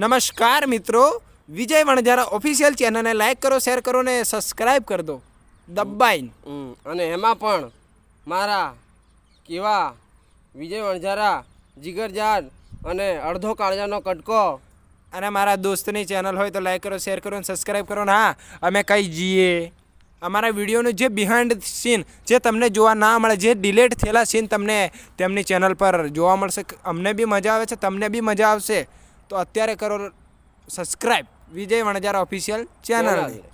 નમસ્કાર મિત્રો વિજય વણજારા ઓફિશિયલ ચેનલને લાઈક કરો શેર કરો ને સબસ્ક્રાઈબ કરી દો દબાઈને અને એમાં પણ મારા કેવા વિજય વણજારા જીગરજાન અને અડધો કાળજાનો કટકો અને મારા દોસ્તની ચેનલ હોય તો લાઈક કરો શેર કરો અને સબસ્ક્રાઈબ કરો ને હા અમે કંઈ જઈએ અમારા વિડીયોનું જે બિહાઇન્ડ સીન જે તમને જોવા ના મળે જે ડિલેટ થયેલા સીન તમને તેમની ચેનલ પર જોવા મળશે અમને બી મજા આવે છે તમને બી મજા આવશે तो अत्य करो subscribe Vijay Vanzara official channel